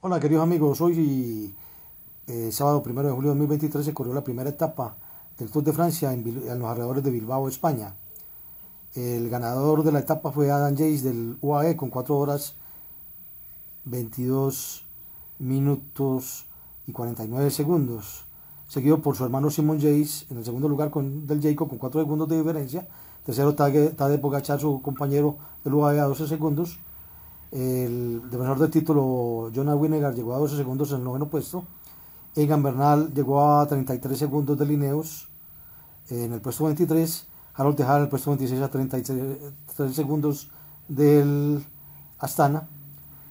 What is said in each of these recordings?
Hola queridos amigos, hoy eh, sábado 1 de julio de 2023 se corrió la primera etapa del Tour de Francia en, los alrededores de Bilbao, España. El ganador de la etapa fue Adam Jace del UAE con 4 horas 22 minutos y 49 segundos, seguido por su hermano Simon Jace en el segundo lugar con, del Jacob con 4 segundos de diferencia, tercero Tadej Pogachar, su compañero del UAE a 12 e, segundos, el defensor del título, Jonah Winnegar, llegó a 12 segundos en el noveno puesto. Egan Bernal llegó a 33 segundos de Lineos en el puesto 23. Harold Tejada en el puesto 26 a 33 segundos del Astana.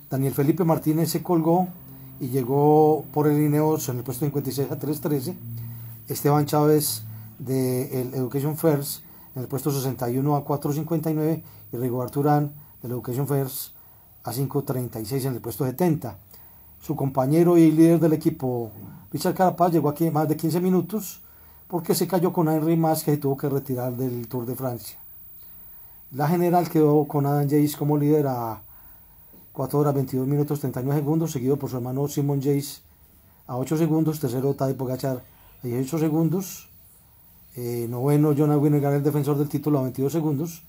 Daniel Felipe Martínez se colgó y llegó por el Ineos en el puesto 56 a 313. Esteban Chávez de Education First en el puesto 61 a 459 y Rigoberto Urán del Education First a 5.36 en el puesto 70. Su compañero y líder del equipo, Richard Carapaz, llegó aquí más de 15 minutos porque se cayó con Henry Mas que se tuvo que retirar del Tour de Francia. La general quedó con Adam Jace como líder a 4 horas 22 minutos 39 segundos, seguido por su hermano Simon Jace a 8 segundos, tercero Tadej Pogachar a 18 segundos, eh, noveno Jonah Winnegar, el defensor del título, a 22 segundos,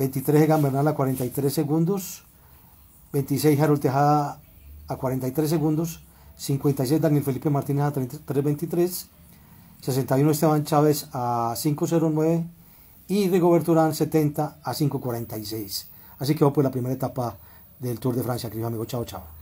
23 Egan Bernal a 43 segundos, 26 Harold Tejada a 43 segundos, 56 Daniel Felipe Martínez a 3.23, 61 Esteban Chávez a 5.09 y Rigoberto Urán 70 a 5.46. Así que va por pues, la primera etapa del Tour de Francia, querido amigo. Chao, chao.